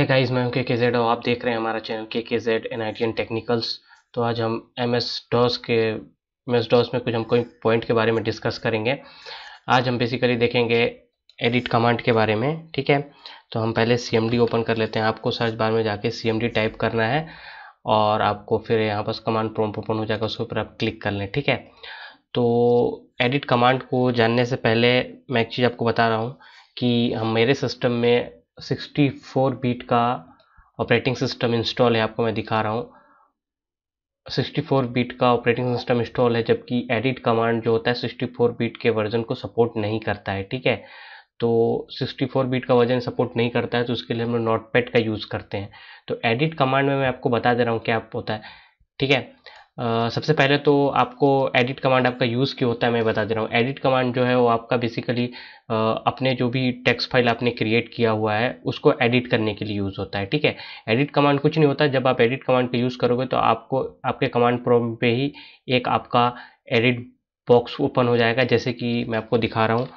है गाइज मैं के के जेड और आप देख रहे हैं हमारा channel K K Z N I T N technicals तो आज हम एम एस डॉस के एम एस डॉस में कुछ हम कोई पॉइंट के बारे में डिस्कस करेंगे आज हम बेसिकली देखेंगे एडिट कमांड के बारे में ठीक है तो हम पहले सी एम डी ओपन कर लेते हैं आपको सर्च बार में जाके सी एम डी टाइप करना है और आपको फिर यहाँ पर कमांड प्रोम ओपन हो जाएगा उसके ऊपर आप क्लिक कर लें ठीक है तो एडिट कमांड को जानने से पहले मैं एक चीज़ आपको बता रहा हूँ कि हम मेरे सिस्टम में 64 बीट का ऑपरेटिंग सिस्टम इंस्टॉल है आपको मैं दिखा रहा हूँ 64 बीट का ऑपरेटिंग सिस्टम इंस्टॉल है जबकि एडिट कमांड जो होता है 64 बीट के वर्जन को सपोर्ट नहीं करता है ठीक है तो 64 बीट का वर्जन सपोर्ट नहीं करता है तो उसके लिए हम लोग नोट पैड का यूज़ करते हैं तो एडिट कमांड में मैं आपको बता दे रहा हूँ क्या होता है ठीक है सबसे पहले तो आपको एडिट कमांड आपका यूज़ क्यों होता है मैं बता दे रहा हूँ एडिट कमांड जो है वो आपका बेसिकली अपने जो भी टेक्स्ट फाइल आपने क्रिएट किया हुआ है उसको एडिट करने के लिए यूज़ होता है ठीक है एडिट कमांड कुछ नहीं होता जब आप एडिट कमांड का यूज़ करोगे तो आपको आपके कमांड प्रोम पे ही एक आपका एडिट बॉक्स ओपन हो जाएगा जैसे कि मैं आपको दिखा रहा हूँ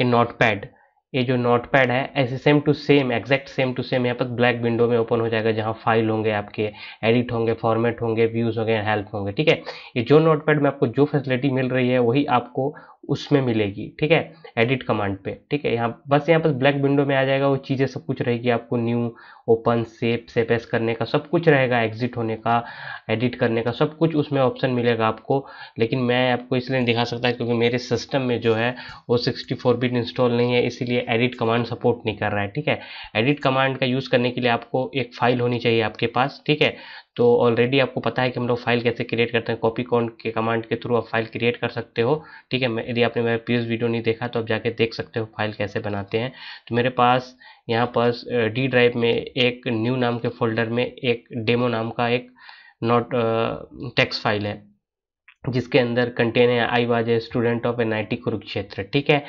इन नोट पैड ये जो नोट पैड है ऐसे same to same exact same to same यहाँ पर ब्लैक विंडो में ओपन हो जाएगा जहाँ फाइल होंगे आपके एडिट होंगे फॉर्मेट होंगे व्यूज़ होंगे हेल्प होंगे ठीक है ये जो नोट पैड में आपको जो फैसिलिटी मिल रही है वही आपको उसमें मिलेगी ठीक है एडिट कमांड पे ठीक है यहाँ बस यहाँ पर ब्लैक विंडो में आ जाएगा वो चीज़ें सब कुछ रहेगी आपको न्यू ओपन सेप सेपेस करने का सब कुछ रहेगा एग्जिट होने का एडिट करने का सब कुछ उसमें ऑप्शन मिलेगा आपको लेकिन मैं आपको इसलिए दिखा सकता क्योंकि मेरे सिस्टम में जो है वो सिक्सटी फोर बिट इंस्टॉल नहीं है इसीलिए ये एडिट कमांड सपोर्ट नहीं कर रहा है ठीक है एडिट कमांड का यूज़ करने के लिए आपको एक फाइल होनी चाहिए आपके पास ठीक है तो ऑलरेडी आपको पता है कि हम लोग फाइल कैसे क्रिएट करते हैं कॉपी कॉन के कमांड के थ्रू आप फाइल क्रिएट कर सकते हो ठीक है यदि आपने मेरा प्रीवियस वीडियो नहीं देखा तो आप जाके देख सकते हो फाइल कैसे बनाते हैं तो मेरे पास यहाँ पास डी ड्राइव में एक न्यू नाम के फोल्डर में एक डेमो नाम का एक नॉट टेक्स्ट फाइल है जिसके अंदर कंटेन है I was a student of N I T Kurukshetra ठीक है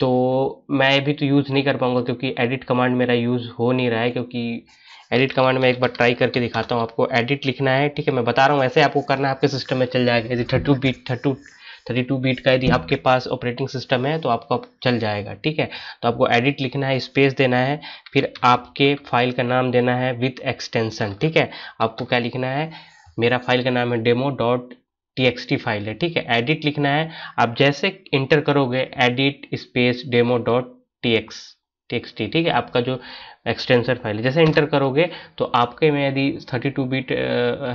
तो मैं भी तो यूज़ नहीं कर पाऊँगा क्योंकि एडिट कमांड मेरा यूज़ हो नहीं रहा है क्योंकि एडिट कमांड में एक बार ट्राई करके दिखाता हूँ आपको एडिट लिखना है ठीक है मैं बता रहा हूँ ऐसे आपको करना है आपके सिस्टम में चल जाएगा यदि thirty bit thirty two thirty two bit का यदि आपके पास ऑपरेटिंग सिस्टम है तो आपको चल जाएगा ठीक है तो आपको एडिट लिखना है स्पेस देना है फिर आपके फाइल का नाम देना है विथ एक्सटेंसन ठीक है आपको क्या लिखना है मेरा फाइल का नाम है डेमो डॉट टी फाइल है ठीक है एडिट लिखना है आप जैसे इंटर करोगे edit space demo dot T X T ठीक है आपका जो एक्सटेंसर फाइल है जैसे इंटर करोगे तो आपके में यदि 32 बिट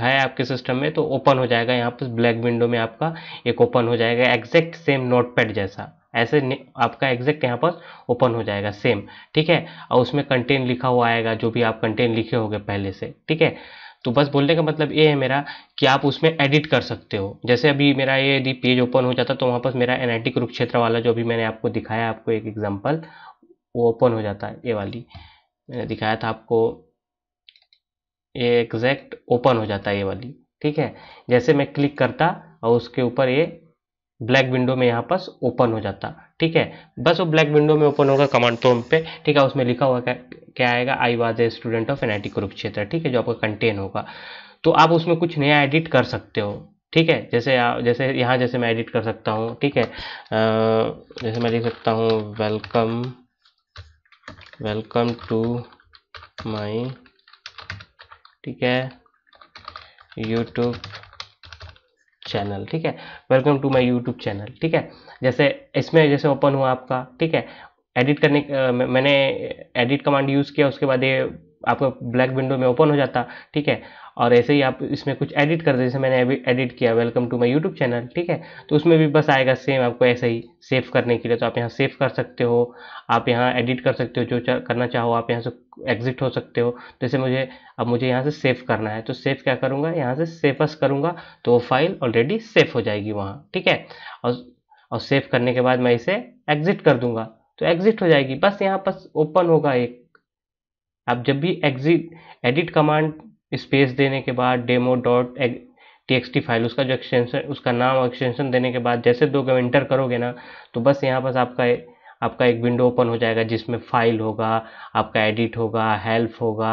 है आपके सिस्टम में तो ओपन हो जाएगा यहाँ पर ब्लैक विंडो में आपका एक ओपन हो जाएगा एग्जैक्ट सेम नोटपैड जैसा ऐसे आपका एग्जैक्ट यहाँ पर ओपन हो जाएगा सेम ठीक है और उसमें कंटेंट लिखा हुआ आएगा जो भी आप कंटेंट लिखे होंगे पहले से ठीक है तो बस बोलने का मतलब ये है मेरा कि आप उसमें एडिट कर सकते हो जैसे अभी मेरा ये यदि पेज ओपन हो जाता तो वहाँ पर मेरा एनआईटी कुरुक्षेत्र वाला जो अभी मैंने आपको दिखाया आपको एक एग्जाम्पल वो ओपन हो जाता है ये वाली मैंने दिखाया था आपको ये एग्जैक्ट ओपन हो जाता है ये वाली ठीक है जैसे मैं क्लिक करता और उसके ऊपर ये ब्लैक विंडो में यहाँ पास ओपन हो जाता ठीक है बस वो ब्लैक विंडो में ओपन होगा कमांड प्रोम पे ठीक है उसमें लिखा हुआ क्या आएगा I was a student of N I Kurukshetra ठीक है जो आपका कंटेन होगा तो आप उसमें कुछ नया एडिट कर सकते हो ठीक है जैसे जैसे यहाँ जैसे मैं एडिट कर सकता हूँ ठीक है जैसे मैं लिख सकता हूँ वेलकम वेलकम टू माई ठीक है यूट्यूब चैनल ठीक है welcome to my YouTube channel ठीक है जैसे इसमें जैसे ओपन हुआ आपका ठीक है एडिट करने मैंने एडिट कमांड यूज़ किया उसके बाद ये आपका ब्लैक विंडो में ओपन हो जाता ठीक है और ऐसे ही आप इसमें कुछ एडिट कर जैसे मैंने अभी एडिट किया welcome to my YouTube channel ठीक है तो उसमें भी बस आएगा सेम आपको ऐसे ही सेव करने के लिए तो आप यहाँ सेव कर सकते हो आप यहाँ एडिट कर सकते हो जो चा, करना चाहो आप यहाँ से एग्जिट हो सकते हो जैसे तो मुझे अब मुझे यहाँ से सेव करना है तो सेव क्या करूँगा यहाँ से सेफस करूँगा तो वो फाइल ऑलरेडी सेफ हो जाएगी वहाँ ठीक है और और सेव करने के बाद मैं इसे एग्जिट कर दूंगा तो एग्जिट हो जाएगी बस यहाँ पर ओपन होगा एक आप जब भी एग्जिट एडिट कमांड स्पेस देने के बाद डेमो डॉट टी फाइल उसका जो एक्सटेंशन उसका नाम और एक्सटेंशन देने के बाद जैसे दो इंटर करोगे ना तो बस यहाँ पास आपका आपका एक विंडो ओपन हो जाएगा जिसमें फाइल होगा आपका एडिट होगा हेल्प होगा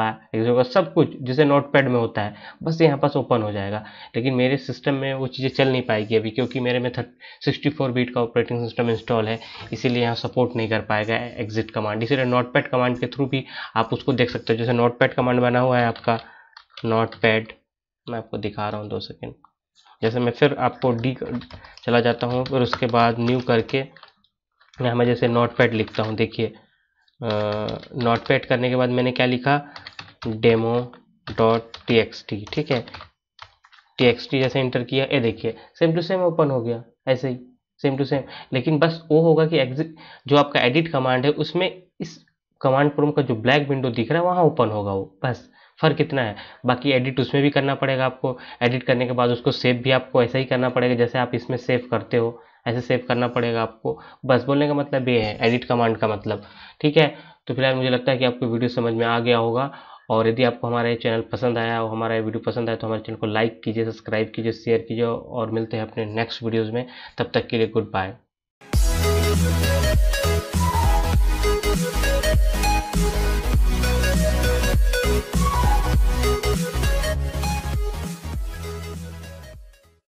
होगा सब कुछ जैसे नोटपैड में होता है बस यहाँ पास ओपन हो जाएगा लेकिन मेरे सिस्टम में वो चीज़ें चल नहीं पाएगी अभी क्योंकि मेरे में थर्ट सिक्सटी फोर बीट का ऑपरेटिंग सिस्टम इंस्टॉल है इसीलिए यहाँ सपोर्ट नहीं कर पाएगा एग्जिट कमांड इसीलिए नोट पैड कमांड के थ्रू भी आप उसको देख सकते हो जैसे नोट पैड कमांड बना हुआ है आपका नोट पैड मैं आपको दिखा रहा हूँ दो सेकेंड जैसे मैं फिर आपको डी चला जाता हूँ फिर उसके बाद न्यू करके यहाँ मैं जैसे नोट पैड लिखता हूँ देखिए नोट पैड करने के बाद मैंने क्या लिखा demo dot T X T ठीक है टी एक्स टी जैसे इंटर किया ये देखिए सेम टू सेम ओपन हो गया ऐसे ही सेम टू सेम लेकिन बस वो होगा कि एग्जिट जो आपका एडिट कमांड है उसमें इस कमांड प्रोम का जो ब्लैक विंडो दिख रहा है वहाँ ओपन होगा वो बस फ़र्क कितना है बाकी एडिट उसमें भी करना पड़ेगा आपको एडिट करने के बाद उसको सेव भी आपको ऐसा ही करना पड़ेगा जैसे आप इसमें सेव करते हो ऐसे सेव करना पड़ेगा आपको बस बोलने का मतलब ये है एडिट कमांड का मतलब ठीक है तो फिलहाल मुझे लगता है कि आपको वीडियो समझ में आ गया होगा और यदि आपको हमारा ये चैनल पसंद आया और हमारा ये वीडियो पसंद आया तो हमारे चैनल को लाइक कीजिए सब्सक्राइब कीजिए शेयर कीजिए और मिलते हैं अपने नेक्स्ट वीडियोज़ में तब तक के लिए गुड बाय